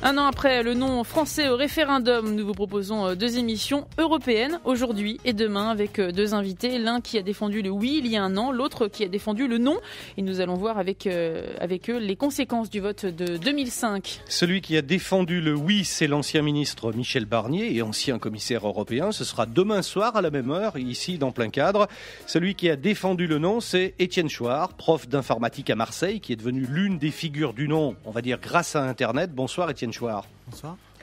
Un an après le nom français au référendum, nous vous proposons euh, deux émissions européennes aujourd'hui et demain avec euh, deux invités, l'un qui a défendu le oui il y a un an, l'autre qui a défendu le non. Et nous allons voir avec, euh, avec eux les conséquences du vote de 2005. Celui qui a défendu le oui, c'est l'ancien ministre Michel Barnier et ancien commissaire européen. Ce sera demain soir à la même heure, ici dans plein cadre. Celui qui a défendu le non, c'est Étienne Chouard, prof d'informatique à Marseille, qui est devenu l'une des figures du non, on va dire grâce à Internet. Bonsoir Étienne. Bonsoir.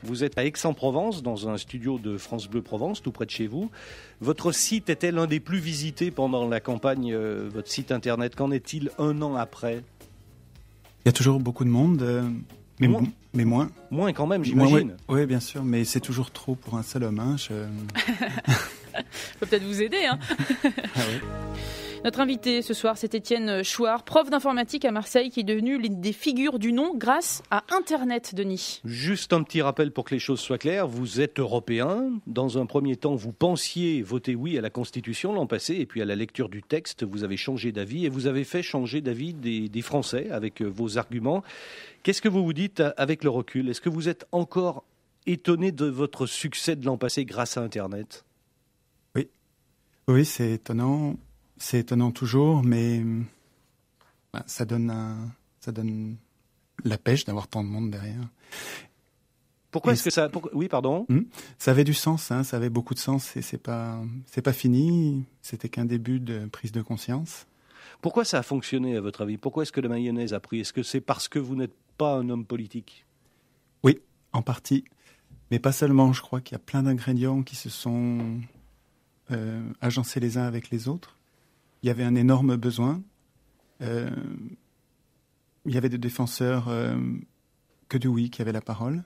Vous êtes à Aix-en-Provence, dans un studio de France Bleu Provence, tout près de chez vous. Votre site était l'un des plus visités pendant la campagne, euh, votre site internet. Qu'en est-il un an après Il y a toujours beaucoup de monde, euh, mais, moins. mais moins. Moins quand même, j'imagine. Oui, bien sûr, mais c'est toujours trop pour un seul homme. Hein, je... peut peut-être vous aider. Hein. ah oui. Notre invité ce soir, c'est Étienne Chouard, prof d'informatique à Marseille, qui est devenu l'une des figures du nom grâce à Internet, Denis. Juste un petit rappel pour que les choses soient claires. Vous êtes européen. Dans un premier temps, vous pensiez voter oui à la Constitution l'an passé, et puis à la lecture du texte, vous avez changé d'avis, et vous avez fait changer d'avis des, Français avec euh, vos arguments. Qu'est-ce que vous vous dites euh, avec le recul Est-ce que vous êtes encore étonné de votre succès de l'an passé grâce à Internet Oui, oui, c'est étonnant c'est étonnant toujours, mais bah, ça donne ça donne la pêche d'avoir tant de monde derrière. Pourquoi est-ce que ça Oui, pardon. Hmm. ça avait du sens, hein, ça avait beaucoup de sens et c'est pas pas fini. C'était qu'un début de prise de conscience. Pourquoi ça a fonctionné à votre avis Pourquoi est-ce que la mayonnaise a pris Est-ce que c'est parce que vous n'êtes pas un homme politique Oui, en partie, mais pas seulement. Je crois qu'il y a plein d'ingrédients qui se sont euh, agencés les uns avec les autres il y avait un énorme besoin. Euh, il y avait des défenseurs euh, que du oui qui avaient la parole.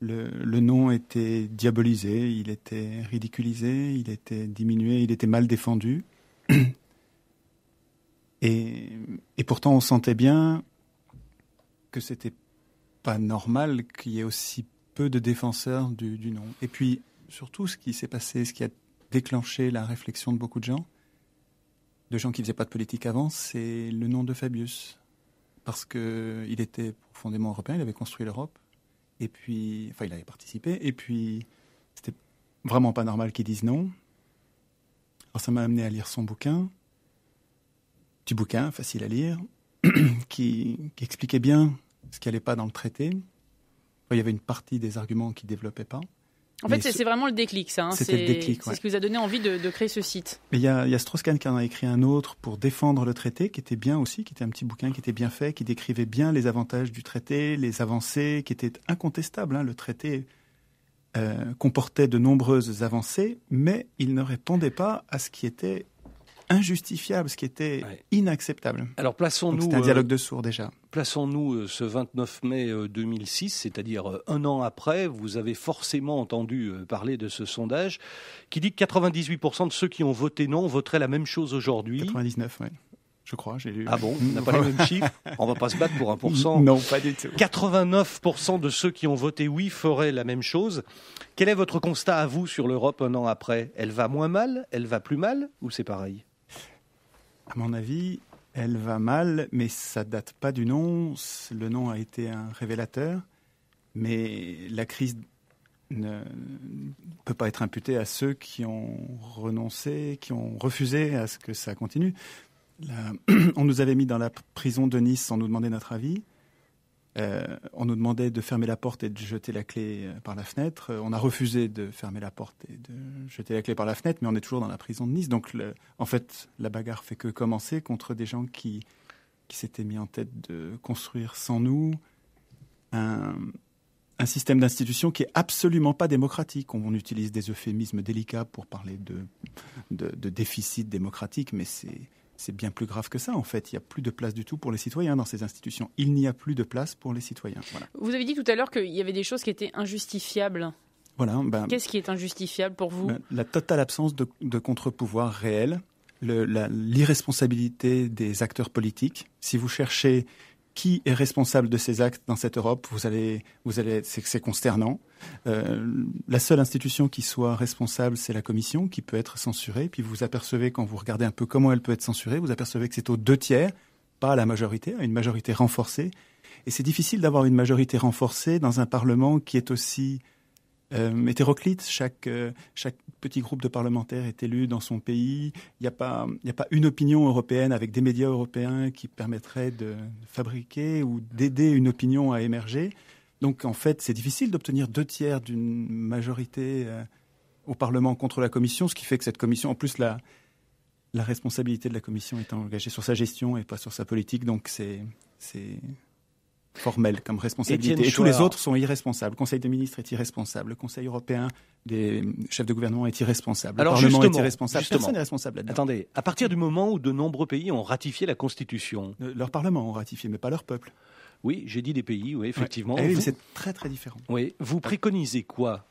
Le, nom était diabolisé, il était ridiculisé, il était diminué, il était mal défendu. Et, pourtant, on sentait bien que c'était pas normal qu'il y ait aussi peu de défenseurs du nom. Et puis, surtout, ce qui s'est passé, ce qui a déclenché la réflexion de beaucoup de gens, de gens qui faisaient pas de politique avant, c'est le nom de Fabius. Parce qu'il était profondément européen, il avait construit l'Europe, et puis, enfin, il avait participé, et puis, c'était vraiment pas normal qu'ils disent non. Alors, ça m'a amené à lire son bouquin, du bouquin, facile à lire, qui, expliquait bien ce qui n'allait pas dans le traité. il y avait une partie des arguments qu'il ne développait pas. En fait, c'est vraiment le déclic, ça. Hein. C'est ce qui vous a donné envie de, créer ce site. Mais il y a, Strauss-Kahn qui en a écrit un autre pour défendre le traité, qui était bien aussi, qui était un petit bouquin qui était bien fait, qui décrivait bien les avantages du traité, les avancées, qui étaient incontestables. Hein. Le traité euh, comportait de nombreuses avancées, mais il ne répondait pas à ce qui était injustifiable, ce qui était inacceptable. Alors plaçons-nous. un euh, dialogue de sourds déjà. Plaçons-nous euh, ce 29 mai 2006, euh, c'est-à-dire un an après, vous avez forcément entendu parler de ce sondage qui dit que 98% de ceux qui ont voté non voteraient la même chose aujourd'hui. 99, oui je crois, j'ai lu. Ah bon, on n'a pas les mêmes chiffres On va pas se battre pour 1%. Non, pas du tout. 89% de ceux qui ont voté oui feraient la même chose. Quel est votre constat à vous sur l'Europe un an après Elle va moins mal Elle va plus mal Ou c'est pareil à mon avis, elle va mal, mais ça date pas du nom. Le nom a été un révélateur, mais la crise ne peut pas être imputée à ceux qui ont renoncé, qui ont refusé à ce que ça continue. on nous avait mis dans la prison de Nice sans nous demander notre avis. Euh, on nous demandait de fermer la porte et de jeter la clé euh, par la fenêtre. Euh, on a refusé de fermer la porte et de jeter la clé par la fenêtre, mais on est toujours dans la prison de Nice. Donc, en fait, la bagarre fait que commencer contre des gens qui, qui s'étaient mis en tête de construire sans nous un, système d'institution qui est absolument pas démocratique. On, utilise des euphémismes délicats pour parler de, de déficit démocratique, mais c'est c'est bien plus grave que ça, en fait. Il n'y a plus de place du tout pour les citoyens dans ces institutions. Il n'y a plus de place pour les citoyens. Vous avez dit tout à l'heure qu'il y avait des choses qui étaient injustifiables. Voilà, ben- Qu'est-ce qui est injustifiable pour vous ben, La totale absence de, de contre-pouvoir réel, l'irresponsabilité des acteurs politiques. Si vous cherchez qui est responsable de ces actes dans cette Europe Vous allez, vous allez, c'est consternant. Euh, la seule institution qui soit responsable, c'est la Commission, qui peut être censurée. Puis vous apercevez, quand vous regardez un peu comment elle peut être censurée, vous apercevez que c'est aux deux tiers, pas à la majorité, à une majorité renforcée. Et c'est difficile d'avoir une majorité renforcée dans un Parlement qui est aussi euh, hétéroclite. Euh, chaque, petit groupe de parlementaires est élu dans son pays. Il n'y a, pas, une opinion européenne avec des médias européens qui permettraient de fabriquer ou d'aider une opinion à émerger. Donc en fait, c'est difficile d'obtenir deux tiers d'une majorité euh, au Parlement contre la Commission, ce qui fait que cette Commission, en plus, la, la responsabilité de la Commission est engagée sur sa gestion et pas sur sa politique. Donc c'est formelle comme responsabilité. Et tous les autres sont irresponsables. Le Conseil des ministres est irresponsable. Le Conseil européen des chefs de gouvernement est irresponsable. le Parlement est irresponsable. Personne n'est responsable là-dedans. Attendez, à partir du moment où de nombreux pays ont ratifié la Constitution. Euh, leur Parlement ont ratifié, mais pas leur peuple. Oui, j'ai dit des pays, oui, effectivement. Eh c'est très très différent. Oui. Vous préconisez quoi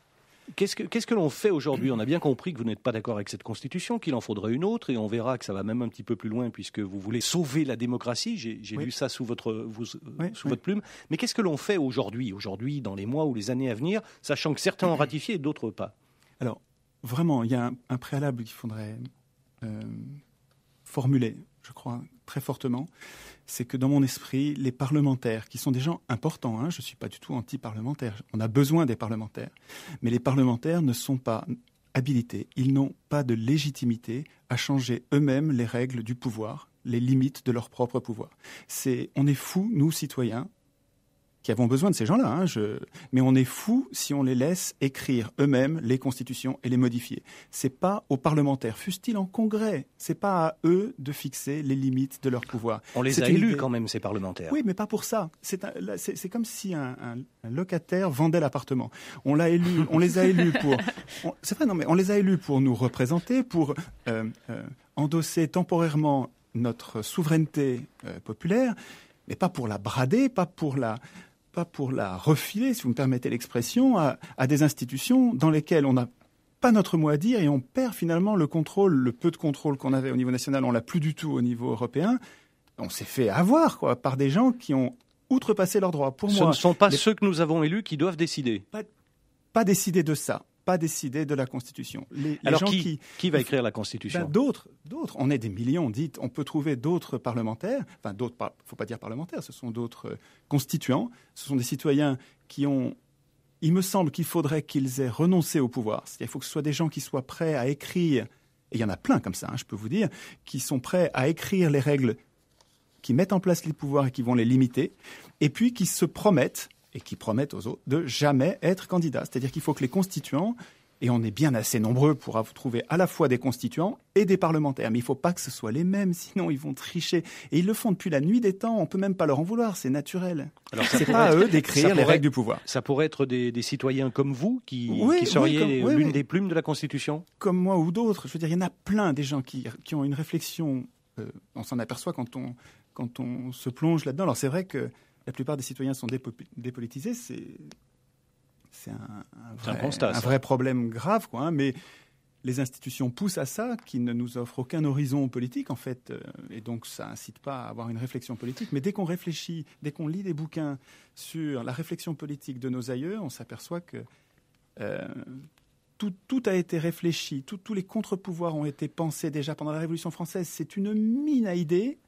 Qu'est-ce que, l'on fait aujourd'hui On a bien compris que vous n'êtes pas d'accord avec cette constitution, qu'il en faudrait une autre, et on verra que ça va même un petit peu plus loin puisque vous voulez sauver la démocratie. J'ai vu lu ça sous votre, euh, sous votre plume. Mais qu'est-ce que l'on fait aujourd'hui, aujourd'hui, dans les mois ou les années à venir, sachant que certains ont ratifié et d'autres pas Alors, vraiment, il y a un, préalable qu'il faudrait euh, formuler, je crois, très fortement c'est que dans mon esprit, les parlementaires, qui sont des gens importants, hein, je ne suis pas du tout anti-parlementaire, on a besoin des parlementaires, mais les parlementaires ne sont pas habilités, ils n'ont pas de légitimité à changer eux-mêmes les règles du pouvoir, les limites de leur propre pouvoir. C'est, on est fous, nous, citoyens, qui avons besoin de ces gens-là. Hein, mais on est fou si on les laisse écrire eux-mêmes les constitutions et les modifier. C'est pas aux parlementaires, fussent-ils en congrès, c'est pas à eux de fixer les limites de leur pouvoir. On les a élus quand même, ces parlementaires. Oui, mais pas pour ça. C'est, comme si un, locataire vendait l'appartement. On l'a on les a élus pour. C'est vrai, non, mais on les a élus pour nous représenter, pour euh, euh, endosser temporairement notre souveraineté euh, populaire mais pas pour la brader, pas pour la, pour la refiler, si vous me permettez l'expression, à, des institutions dans lesquelles on n'a pas notre mot à dire et on perd finalement le contrôle, le peu de contrôle qu'on avait au niveau national, on l'a plus du tout au niveau européen. On s'est fait avoir quoi, par des gens qui ont outrepassé leurs droits. Ce ne sont pas ceux que nous avons élus qui doivent décider. pas décider de ça pas décider de la Constitution. Alors qui, va écrire la ben, Constitution D'autres, d'autres. On est des millions, dites. On peut trouver d'autres parlementaires, enfin d'autres, faut pas dire parlementaires, ce sont d'autres euh, constituants. Ce sont des citoyens qui ont il me semble qu'il faudrait qu'ils aient renoncé au pouvoir. Il faut que ce soit des gens qui soient prêts à écrire, et il y en a plein comme ça, hein, je peux vous dire, qui sont prêts à écrire les règles qui mettent en place les pouvoirs et qui vont les limiter, et puis qui se promettent et qui promettent aux autres de jamais être candidats. C'est-à-dire qu'il faut que les constituants, et on est bien assez nombreux pour trouver à la fois des constituants et des parlementaires, mais il ne faut pas que ce soit les mêmes, sinon ils vont tricher. Et ils le font depuis la nuit des temps, on ne peut même pas leur en vouloir, c'est naturel. Alors c'est pas à eux d'écrire les règles du pouvoir. Ça pourrait être des, citoyens comme vous qui, seriez l'une des plumes de la Constitution Comme moi ou d'autres, je veux dire, il y en a plein des gens qui, ont une réflexion, euh, on s'en aperçoit quand on, quand on se plonge là-dedans. Alors c'est vrai que la plupart des citoyens sont dépolitisés, c'est un, vrai, problème grave, hein, mais les institutions poussent à ça, qui ne nous offre aucun horizon politique, en fait, euh, et donc ça incite pas à avoir une réflexion politique. Mais dès qu'on réfléchit, dès qu'on lit des bouquins sur la réflexion politique de nos aïeux, on s'aperçoit que euh, tout, a été réfléchi, tous les contre-pouvoirs ont été pensés déjà pendant la Révolution française. C'est une mine à idées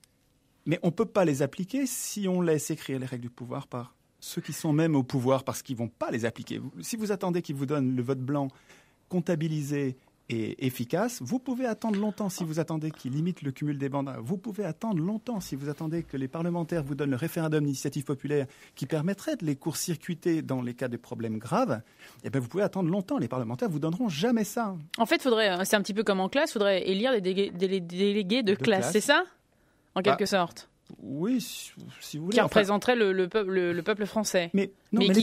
mais on ne peut pas les appliquer si on laisse écrire les règles du pouvoir par ceux qui sont même au pouvoir parce qu'ils ne vont pas les appliquer. Si vous attendez qu'ils vous donnent le vote blanc comptabilisé et efficace, vous pouvez attendre longtemps si vous attendez qu'ils limitent le cumul des mandats. Vous pouvez attendre longtemps si vous attendez que les parlementaires vous donnent le référendum d'initiative populaire qui permettrait de les court-circuiter dans les cas de problèmes graves. Eh bien, vous pouvez attendre longtemps. Les parlementaires vous donneront jamais ça. En fait, faudrait, c'est un petit peu comme en classe, il faudrait élire des délégués de, classe, c'est ça en bah, quelque sorte. Oui, si vous voulez. Qui représenterait le, peuple, le, peuple français. Mais, non, les,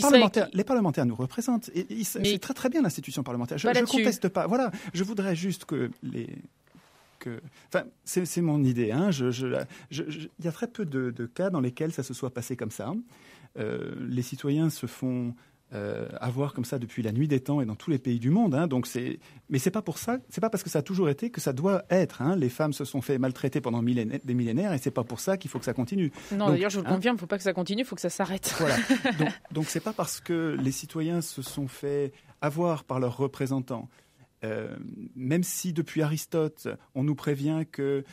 parlementaires, nous représentent. Et, c'est très très bien l'institution parlementaire. Je ne conteste pas. Voilà, je voudrais juste que les. Que... Enfin, c'est mon idée. Hein. Il y a très peu de, cas dans lesquels ça se soit passé comme ça. Euh, les citoyens se font avoir euh, comme ça depuis la nuit des temps et dans tous les pays du monde. Hein. donc c'est, mais c'est pas pour ça, c'est pas parce que ça a toujours été que ça doit être. Hein. Les femmes se sont fait maltraiter pendant des millénaires et c'est pas pour ça qu'il faut que ça continue. Non, d'ailleurs je vous le il hein. ne faut pas que ça continue, il faut que ça s'arrête. Donc, ce c'est pas parce que les citoyens se sont fait avoir par leurs représentants, euh, même si depuis Aristote on nous prévient que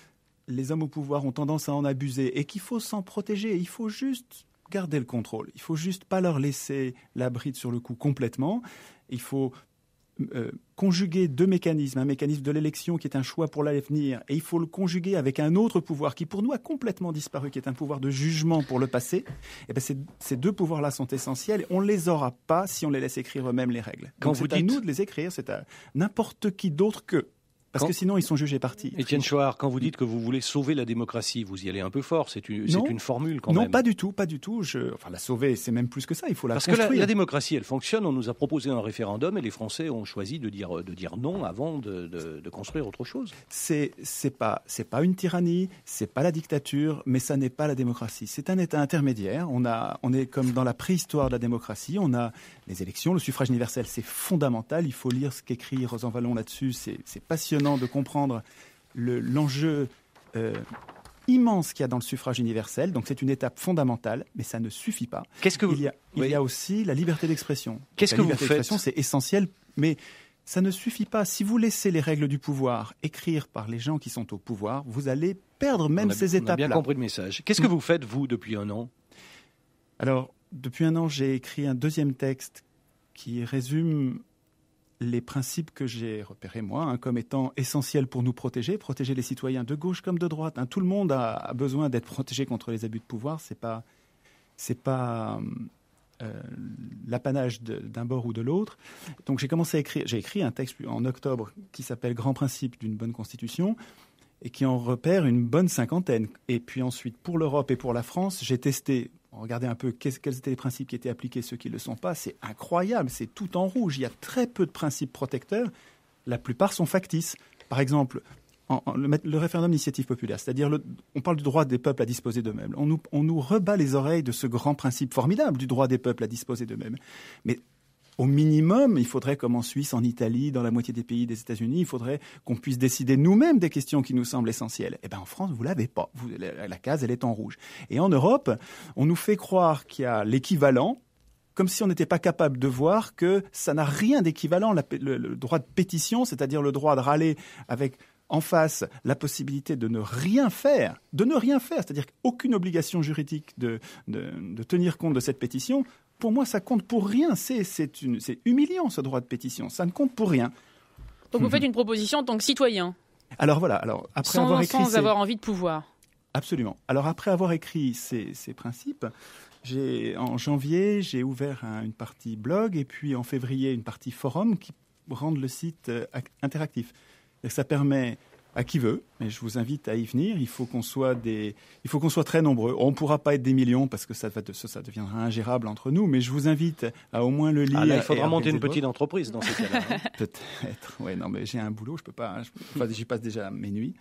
les hommes au pouvoir ont tendance à en abuser et qu'il faut s'en protéger, il faut juste garder le contrôle. Il faut juste pas leur laisser la bride sur le cou complètement. Il faut euh, conjuguer deux mécanismes, un mécanisme de l'élection qui est un choix pour l'avenir, et il faut le conjuguer avec un autre pouvoir qui pour nous a complètement disparu, qui est un pouvoir de jugement pour le passé, et eh ben, ces, deux pouvoirs-là sont essentiels, on ne les aura pas si on les laisse écrire eux-mêmes les règles. Quand vous dites... à nous de les écrire, c'est à n'importe qui d'autre que parce que sinon, ils sont jugés partis. Étienne Chouard, quand vous dites que vous voulez sauver la démocratie, vous y allez un peu fort. C'est une, formule quand même. Non, pas du tout, pas du tout. Je, enfin, la sauver, c'est même plus que ça. Il faut la Parce que la, démocratie, elle fonctionne. On nous a proposé un référendum et les Français ont choisi de dire, de dire non avant de, de, construire autre chose. C'est, c'est pas, c'est pas une tyrannie, c'est pas la dictature, mais ça n'est pas la démocratie. C'est un état intermédiaire. On a, on est comme dans la préhistoire de la démocratie. On a les élections, le suffrage universel, c'est fondamental. Il faut lire ce qu'écrit Vallon là-dessus. C'est, c'est passionnant de comprendre l'enjeu euh, immense qu'il y a dans le suffrage universel. Donc c'est une étape fondamentale, mais ça ne suffit pas. Qu'est-ce il, y a, aussi la liberté d'expression. Qu'est-ce que C'est essentiel, mais ça ne suffit pas. Si vous laissez les règles du pouvoir écrire par les gens qui sont au pouvoir, vous allez perdre même ces étapes-là. Bien compris le message. Qu'est-ce que mm. vous faites vous depuis un an Alors depuis un an, j'ai écrit un deuxième texte qui résume les principes que j'ai repérés, moi, hein, comme étant essentiels pour nous protéger, protéger les citoyens de gauche comme de droite. Hein. Tout le monde a, besoin d'être protégé contre les abus de pouvoir. C'est pas, c'est pas euh, l'apanage d'un bord ou de l'autre. Donc j'ai commencé à écrire, j'ai écrit un texte en octobre qui s'appelle Grand principe d'une bonne constitution et qui en repère une bonne cinquantaine. Et puis ensuite, pour l'Europe et pour la France, j'ai testé regardez un peu quels étaient les principes qui étaient appliqués, ceux qui ne le sont pas, c'est incroyable, c'est tout en rouge. Il y a très peu de principes protecteurs, la plupart sont factices. Par exemple, le, référendum d'initiative populaire, c'est-à-dire on parle du droit des peuples à disposer d'eux-mêmes. On nous, on nous rebat les oreilles de ce grand principe formidable du droit des peuples à disposer d'eux-mêmes. Mais au minimum, il faudrait, comme en Suisse, en Italie, dans la moitié des pays des États-Unis, il faudrait qu'on puisse décider nous-mêmes des questions qui nous semblent essentielles. Eh bien, en France, vous l'avez pas. la, case, elle est en rouge. Et en Europe, on nous fait croire qu'il y a l'équivalent, comme si on n'était pas capable de voir que ça n'a rien d'équivalent. Le, droit de pétition, c'est-à-dire le droit de râler avec en face la possibilité de ne rien faire, de ne rien faire, c'est-à-dire aucune obligation juridique de tenir compte de cette pétition, pour moi, ça compte pour rien. C'est humiliant, ce droit de pétition. Ça ne compte pour rien. Donc vous faites une proposition en tant que citoyen Alors voilà, alors après avoir écrit. Sans avoir envie de pouvoir. Absolument. Alors après avoir écrit ces, ces principes, en janvier, j'ai ouvert une partie blog et puis en février, une partie forum qui rendent le site euh, interactif. ça permet à qui veut. Mais je vous invite à y venir. Il faut qu'on soit des, il faut qu'on soit très nombreux. On ne pourra pas être des millions parce que ça, ça, deviendra ingérable entre nous. Mais je vous invite à au moins le lire. Ah il faudra monter une petite entreprise dans ce cas-là. Hein. Peut-être. non, mais j'ai un boulot, je peux pas. Hein. j'y passe déjà mes nuits.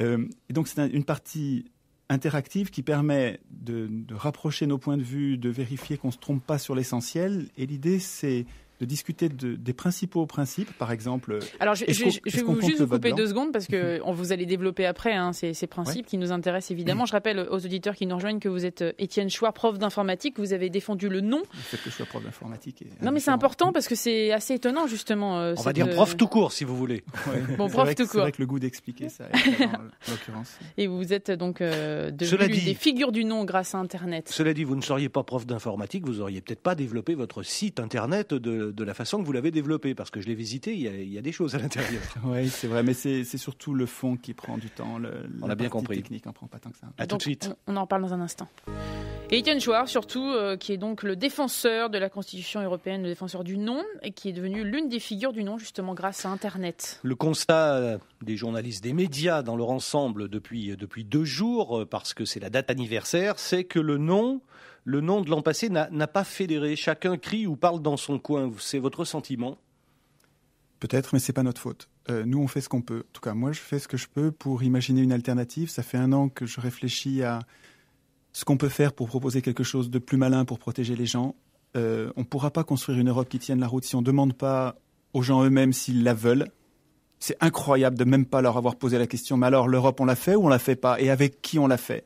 Euh, et donc c'est une partie interactive qui permet de, rapprocher nos points de vue, de vérifier qu'on ne se trompe pas sur l'essentiel. Et l'idée, c'est de discuter des principaux principes, par exemple. Alors, je, vais juste vous couper deux secondes parce que mhm. on, vous allez développer après hein, ces, principes qui nous intéressent évidemment. Je rappelle aux auditeurs qui nous rejoignent que vous êtes euh, Étienne Chouard, prof d'informatique. Vous avez défendu le nom. Le que je sois prof d'informatique. Non, mais c'est important parce que c'est assez étonnant justement. Euh, on va dire prof euh, tout court si vous voulez. Bon, prof tout court. C'est le goût d'expliquer ça. l'occurrence. Et vous êtes donc devenu des figures du nom grâce à Internet. Cela dit, vous ne seriez pas prof d'informatique, vous auriez peut-être pas développé votre site Internet de de, la façon que vous l'avez développé, parce que je l'ai visité, il y, a, des choses à l'intérieur. oui, c'est vrai, mais c'est surtout le fond qui prend du temps. on a bien compris. technique, n'en prend pas tant que ça. À tout de suite. On, en parle dans un instant. Et etienne Chouard, surtout, euh, qui est donc le défenseur de la Constitution européenne, le défenseur du non, et qui est devenu l'une des figures du non, justement, grâce à Internet. Le constat des journalistes, des médias dans leur ensemble depuis, depuis deux jours, euh, parce que c'est la date anniversaire, c'est que le non le nom de l'an passé n'a pas fédéré. Chacun crie ou parle dans son coin. C'est votre sentiment Peut-être, mais c'est pas notre faute. Euh, nous, on fait ce qu'on peut. En tout cas, moi, je fais ce que je peux pour imaginer une alternative. Ça fait un an que je réfléchis à ce qu'on peut faire pour proposer quelque chose de plus malin pour protéger les gens. Euh, on ne pourra pas construire une Europe qui tienne la route si on ne demande pas aux gens eux-mêmes s'ils la veulent. C'est incroyable de même pas leur avoir posé la question. Mais alors, l'Europe, on la fait ou on la fait pas Et avec qui on la fait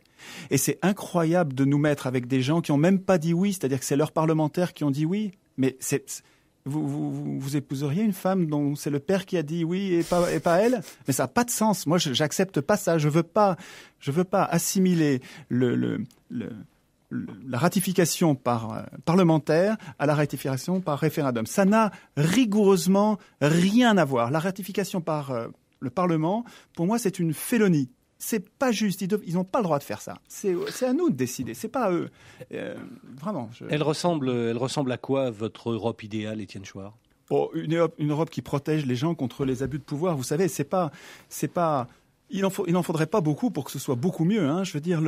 et c'est incroyable de nous mettre avec des gens qui n'ont même pas dit oui, c'est-à-dire que c'est leurs parlementaires qui ont dit oui. Mais vous, vous, épouseriez une femme dont c'est le père qui a dit oui et pas, elle Mais ça n'a pas de sens. Moi, je n'accepte pas ça. Je veux veux pas assimiler la ratification par euh, parlementaire à la ratification par référendum. Ça n'a rigoureusement rien à voir. La ratification par euh, le Parlement, pour moi, c'est une félonie c'est pas juste. Ils n'ont pas le droit de faire ça. C'est à nous de décider. C'est pas à eux. Euh, vraiment. Elle ressemble. Elle ressemble à quoi votre Europe idéale, Étienne Chouard oh, une, Europe, qui protège les gens contre les abus de pouvoir. Vous savez, c'est pas. C'est pas. Il n'en en faudrait pas beaucoup pour que ce soit beaucoup mieux. Hein. Je veux dire,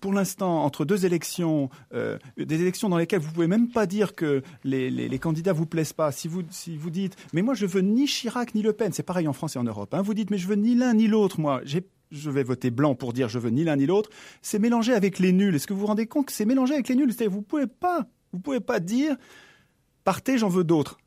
pour l'instant, entre deux élections, euh, des élections dans lesquelles vous pouvez même pas dire que les, les, les, candidats vous plaisent pas. Si vous, si vous dites, mais moi je veux ni Chirac ni Le Pen, c'est pareil en France et en Europe. Hein. Vous dites, mais je veux ni l'un ni l'autre. Moi, j'ai je vais voter blanc pour dire je veux ni l'un ni l'autre, c'est mélangé avec les nuls. Est-ce que vous vous rendez compte que c'est mélangé avec les nuls cest vous pouvez pas, vous pouvez pas dire partez, j'en veux d'autres.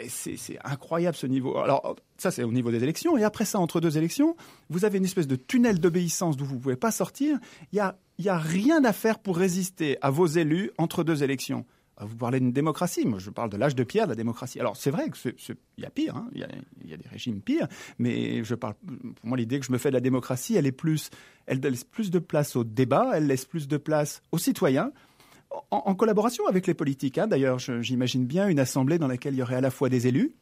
Eh, c'est incroyable ce niveau. Alors ça c'est au niveau des élections et après ça entre deux élections, vous avez une espèce de tunnel d'obéissance d'où vous ne pouvez pas sortir. Il n'y a rien à faire pour résister à vos élus entre deux élections. Vous parlez d'une démocratie. Moi, je parle de l'âge de pierre de la démocratie. Alors, c'est vrai qu'il y a pire. Hein. Il y, a des régimes pires. Mais je parle, pour moi, l'idée que je me fais de la démocratie, elle est plus, elle laisse plus de place au débat, elle laisse plus de place aux citoyens. En, collaboration avec les politiques, hein. d'ailleurs, j'imagine bien une assemblée dans laquelle il y aurait à la fois des élus,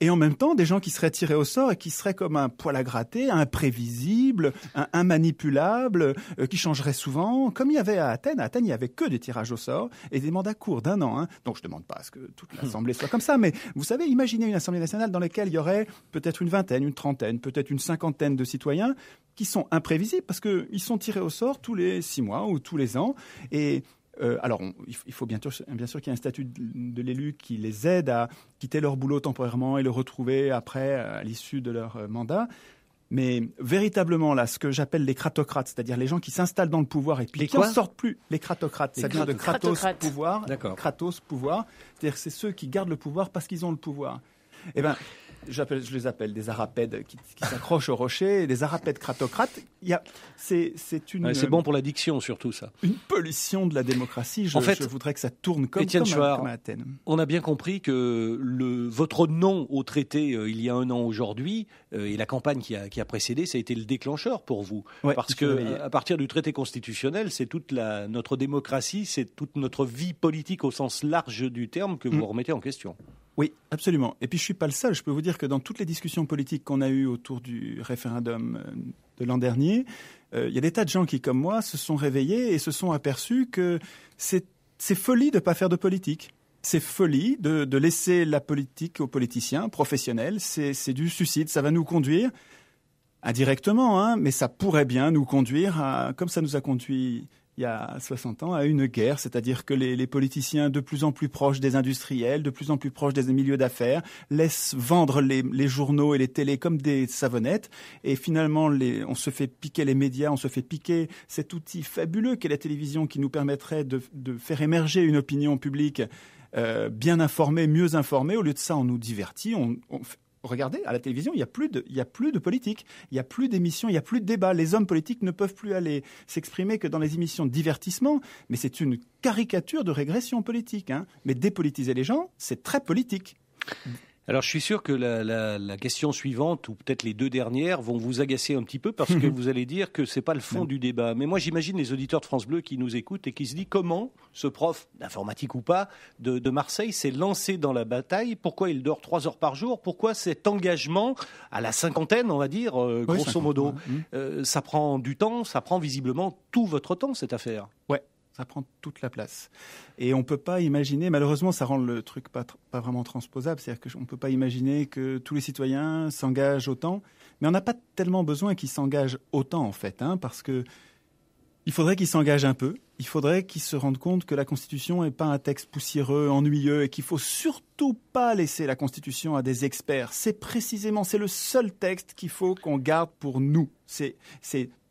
et en même temps des gens qui seraient tirés au sort et qui seraient comme un poil à gratter, imprévisible, un, euh, qui changerait souvent. Comme il y avait à Athènes, à Athènes, il n'y avait que des tirages au sort et des mandats courts d'un an. Hein. Donc je ne demande pas à ce que toute hmm. l'Assemblée soit comme ça, mais vous savez, imaginez une Assemblée nationale dans laquelle il y aurait peut-être une vingtaine, une trentaine, peut-être une cinquantaine de citoyens qui sont imprévisibles parce qu'ils sont tirés au sort tous les six mois ou tous les ans. Et euh, alors, il faut bien sûr, qu'il y ait un statut de, l'élu qui les aide à quitter leur boulot temporairement et le retrouver après, euh, à l'issue de leur euh, mandat. Mais véritablement, là, ce que j'appelle les cratocrates, c'est-à-dire les gens qui s'installent dans le pouvoir et qui ne sortent plus, les cratocrates, c'est ça vient de Kratos pouvoir, Kratos pouvoir, c'est-à-dire c'est ceux qui gardent le pouvoir parce qu'ils ont le pouvoir. Eh ben, je les appelle des arapèdes qui, s'accrochent au rocher, des arapèdes cratocrates. C'est bon pour l'addiction, surtout, ça. Une pollution de la démocratie. Je, en fait, je voudrais que ça tourne comme, à Athènes. On a bien compris que votre nom au traité euh, il y a un an aujourd'hui euh, et la campagne qui a, précédé, ça a été le déclencheur pour vous. Parce que à, partir du traité constitutionnel, c'est toute notre démocratie, c'est toute notre vie politique au sens large du terme que vous mm. remettez en question. Oui, absolument. Et puis je suis pas le seul. Je peux vous dire que dans toutes les discussions politiques qu'on a eues autour du référendum euh, de l'an dernier, euh, il y a des tas de gens qui, comme moi, se sont réveillés et se sont aperçus que c'est folie de ne pas faire de politique. C'est folie de, laisser la politique aux politiciens professionnels. C'est du suicide. Ça va nous conduire indirectement, hein, mais ça pourrait bien nous conduire comme ça nous a conduit il y a 60 ans, à une guerre, c'est-à-dire que les, politiciens de plus en plus proches des industriels, de plus en plus proches des milieux d'affaires, laissent vendre les, journaux et les télés comme des savonnettes, et finalement on se fait piquer les médias, on se fait piquer cet outil fabuleux qu'est la télévision qui nous permettrait de, faire émerger une opinion publique. Euh, bien informée, mieux informée. Au lieu de ça, on nous divertit, on, regardez, à la télévision, il n'y a, plus de, y a plus de politique, il n'y a plus d'émissions, il n'y a plus de débats. Les hommes politiques ne peuvent plus aller s'exprimer que dans les émissions de divertissement, mais c'est une caricature de régression politique. Hein. Mais dépolitiser les gens, c'est très politique. Alors je suis sûr que la, question suivante, ou peut-être les deux dernières, vont vous agacer un petit peu parce que vous allez dire que ce n'est pas le fond du débat. Mais moi j'imagine les auditeurs de France Bleu qui nous écoutent et qui se disent comment ce prof, d'informatique ou pas, de, Marseille s'est lancé dans la bataille, pourquoi il dort trois heures par jour, pourquoi cet engagement à la cinquantaine, on va dire, euh, grosso modo, euh, ça prend du temps, ça prend visiblement tout votre temps cette affaire. Ouais, ça prend toute la place. Et on ne peut pas imaginer, malheureusement, ça rend le truc pas, pas vraiment transposable, c'est-à-dire qu'on ne peut pas imaginer que tous les citoyens s'engagent autant, mais on n'a pas tellement besoin qu'ils s'engagent autant, en fait, hein, parce que il faudrait qu'ils s'engagent un peu, il faudrait qu'ils se rendent compte que la Constitution n'est pas un texte poussiéreux, ennuyeux, et qu'il faut surtout pas laisser la Constitution à des experts. C'est précisément, c'est le seul texte qu'il faut qu'on garde pour nous. C'est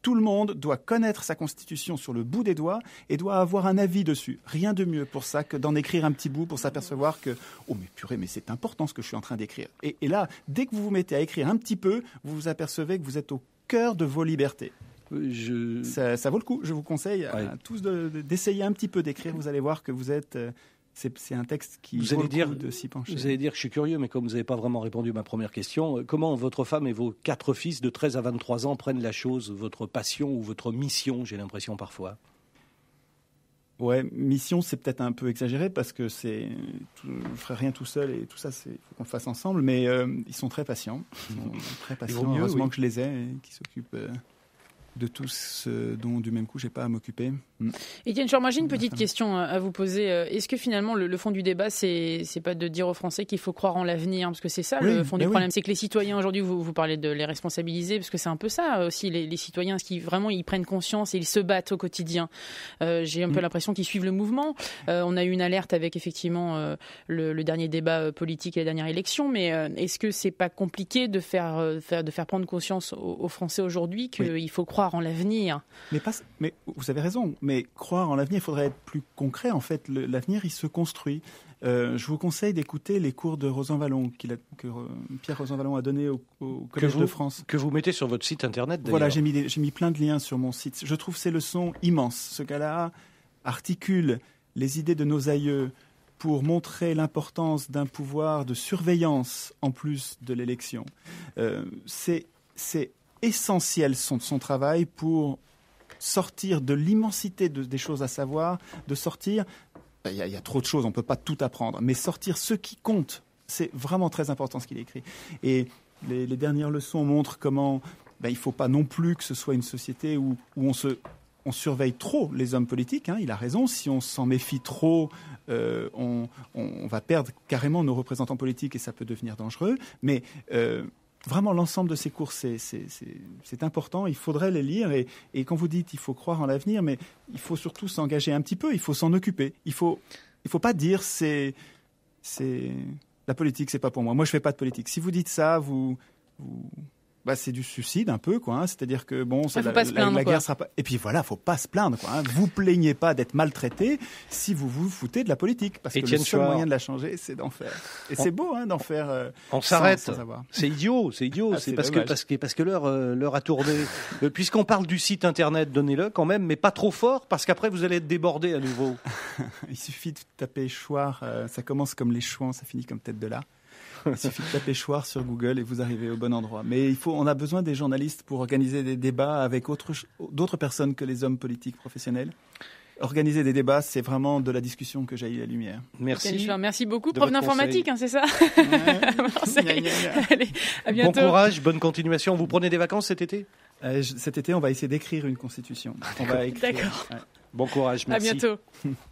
tout le monde doit connaître sa constitution sur le bout des doigts et doit avoir un avis dessus. Rien de mieux pour ça que d'en écrire un petit bout pour s'apercevoir que oh mais purée mais c'est important ce que je suis en train d'écrire. Et, là, dès que vous vous mettez à écrire un petit peu, vous vous apercevez que vous êtes au cœur de vos libertés. Ça, vaut le coup. Je vous conseille à tous d'essayer un petit peu d'écrire. Vous allez voir que vous êtes euh, c'est un texte qui vous allez dire de s'y pencher. Vous dire, je suis curieux, mais comme vous n'avez pas vraiment répondu à ma première question, euh, comment votre femme et vos quatre fils de 13 à 23 ans prennent la chose, votre passion ou votre mission, j'ai l'impression parfois Ouais, mission, c'est peut-être un peu exagéré parce que c'est, je ne ferai rien tout seul et tout ça, c'est faut qu'on le fasse ensemble. Mais euh, ils sont très patients, ils sont très patients. heureusement que je les ai, qui s'occupent. Euh, de tout ce dont du même coup j'ai pas à m'occuper. Etienne mm. j'ai une petite question euh, à vous poser. Euh, est-ce que finalement le, fond du débat c'est n'est pas de dire aux Français qu'il faut croire en l'avenir parce que c'est ça le fond du problème, c'est que les citoyens aujourd'hui vous, vous parlez de les responsabiliser parce que c'est un peu ça euh, aussi les, les citoyens ce qui vraiment ils prennent conscience et ils se battent au quotidien. j'ai un peu mm. l'impression qu'ils suivent le mouvement. on a eu une alerte avec effectivement le, dernier débat politique et la dernière élection, mais est-ce que c'est pas compliqué de faire, de faire prendre conscience aux, Français aujourd'hui qu'il faut croire croire en l'avenir. Mais, pas, mais vous avez raison, mais croire en l'avenir, il faudrait être plus concret. En fait, l'avenir, il se construit. Euh, je vous conseille d'écouter les cours de Rosanvalon que euh, Pierre Rosanvalon a donné au, Collège de France. Que vous mettez sur votre site internet Voilà, j'ai mis, mis plein de liens sur mon site. Je trouve ces leçons immenses. Ce gars-là articule les idées de nos aïeux pour montrer l'importance d'un pouvoir de surveillance en plus de l'élection. Euh, c'est essentiel de son travail pour sortir de l'immensité de, des choses à savoir, de sortir, ben, il y, a, trop de choses, on ne peut pas tout apprendre, mais sortir ce qui compte, c'est vraiment très important ce qu'il écrit. Et les, dernières leçons montrent comment ben, il ne faut pas non plus que ce soit une société où, on se on surveille trop les hommes politiques, hein, il a raison, si on s'en méfie trop, euh, on, va perdre carrément nos représentants politiques et ça peut devenir dangereux, mais euh, vraiment l'ensemble de ces cours, c'est important. Il faudrait les lire. Et, quand vous dites il faut croire en l'avenir, mais il faut surtout s'engager un petit peu. Il faut s'en occuper. Il faut il faut pas dire c'est c'est la politique, c'est pas pour moi. Moi, je fais pas de politique. Si vous dites ça, vous bah, c'est du suicide un peu quoi. Hein. C'est-à-dire que bon, ça, la, guerre sera pas. Et puis voilà, faut pas se plaindre quoi. ne hein. Vous plaignez pas d'être maltraité si vous vous foutez de la politique, parce que le seul moyen de la changer, c'est d'en faire. Et c'est beau hein, d'en faire. Euh, on s'arrête. C'est idiot, c'est idiot. Ah, c'est parce, que euh, l'heure a tourné. Euh, puisqu'on parle du site internet, donnez-le quand même, mais pas trop fort, parce qu'après vous allez être débordé à nouveau. Il suffit de taper choir. ça commence comme les chouans, ça finit comme tête de là. Il suffit de taper choir sur Google et vous arrivez au bon endroit. Mais il faut, on a besoin des journalistes pour organiser des débats avec d'autres personnes que les hommes politiques professionnels organiser des débats, c'est vraiment de la discussion que eu la lumière. Merci. Merci beaucoup, prof d'informatique, hein, c'est ça Bon courage, bonne continuation. Vous prenez des vacances cet été euh, Cet été, on va essayer d'écrire une constitution. D'accord. Bon courage, merci. À bientôt.